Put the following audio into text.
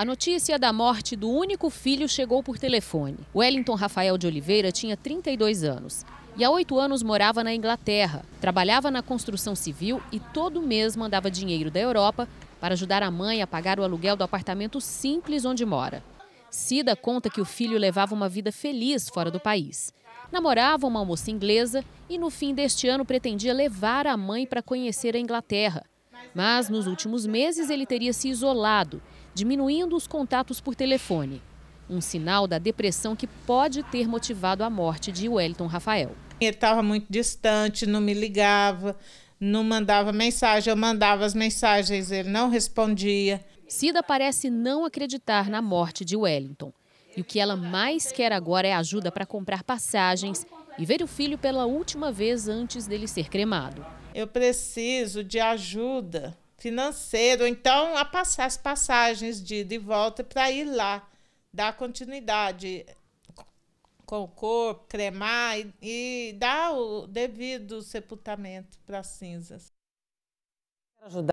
A notícia da morte do único filho chegou por telefone. Wellington Rafael de Oliveira tinha 32 anos e há oito anos morava na Inglaterra. Trabalhava na construção civil e todo mês mandava dinheiro da Europa para ajudar a mãe a pagar o aluguel do apartamento simples onde mora. Cida conta que o filho levava uma vida feliz fora do país. Namorava uma moça inglesa e no fim deste ano pretendia levar a mãe para conhecer a Inglaterra. Mas nos últimos meses ele teria se isolado, diminuindo os contatos por telefone. Um sinal da depressão que pode ter motivado a morte de Wellington Rafael. Ele estava muito distante, não me ligava, não mandava mensagem, eu mandava as mensagens, ele não respondia. Cida parece não acreditar na morte de Wellington. E o que ela mais quer agora é ajuda para comprar passagens e ver o filho pela última vez antes dele ser cremado. Eu preciso de ajuda financeira, então a passar as passagens de ida e volta para ir lá, dar continuidade com o corpo, cremar e, e dar o devido sepultamento para as cinzas. Ajudar.